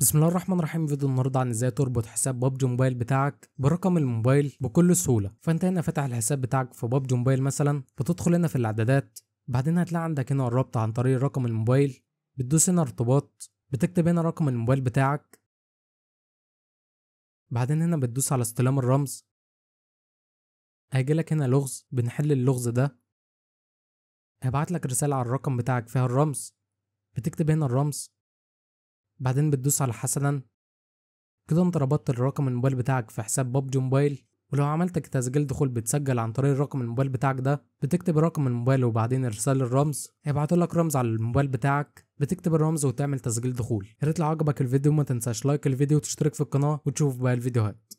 بسم الله الرحمن الرحيم فيديو النهارده عن ازاي تربط حساب ببجي موبايل بتاعك برقم الموبايل بكل سهوله فانت هنا فاتح الحساب بتاعك في ببجي موبايل مثلا بتدخل هنا في الاعدادات بعدين هتلاقي عندك هنا الربط عن طريق رقم الموبايل بتدوس هنا ارتباط بتكتب هنا رقم الموبايل بتاعك بعدين هنا بتدوس على استلام الرمز هيجيلك هنا لغز بنحل اللغز ده لك رساله على الرقم بتاعك فيها الرمز بتكتب هنا الرمز بعدين بتدوس على حسنا كده انت ربطت الرقم الموبايل بتاعك في حساب بابجي موبايل ولو عملت تسجيل دخول بتسجل عن طريق الرقم الموبايل بتاعك ده بتكتب رقم الموبايل وبعدين ارسال الرمز لك رمز على الموبايل بتاعك بتكتب الرمز وتعمل تسجيل دخول يا ريت لو عجبك الفيديو ما تنساش لايك الفيديو وتشترك في القناه وتشوف بقى الفيديوهات